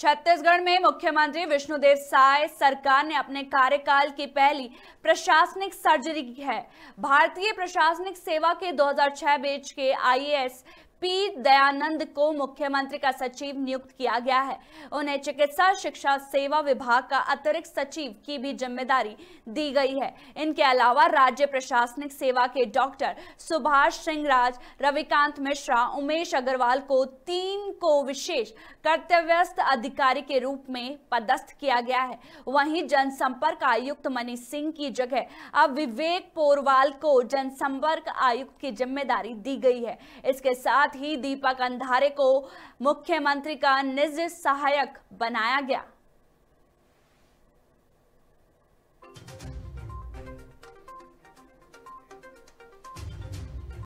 छत्तीसगढ़ में मुख्यमंत्री विष्णुदेव साय सरकार ने अपने कार्यकाल की पहली प्रशासनिक सर्जरी की है भारतीय प्रशासनिक सेवा के 2006 बैच के आईएएस पी दयानंद को मुख्यमंत्री का सचिव नियुक्त किया गया है उन्हें चिकित्सा शिक्षा सेवा विभाग का अतिरिक्त सचिव की भी जिम्मेदारी दी गई है इनके अलावा राज्य प्रशासनिक सेवा के डॉक्टर सुभाष सिंह राज रविकांत मिश्रा उमेश अग्रवाल को तीन को विशेष कर्तव्यस्थ अधिकारी के रूप में पदस्थ किया गया है वहीं जनसंपर्क आयुक्त मनीष सिंह की जगह अब विवेक पोरवाल को जनसंपर्क आयुक्त की जिम्मेदारी दी गई है इसके साथ साथ ही दीपक अंधारे को मुख्यमंत्री का निज सहायक बनाया गया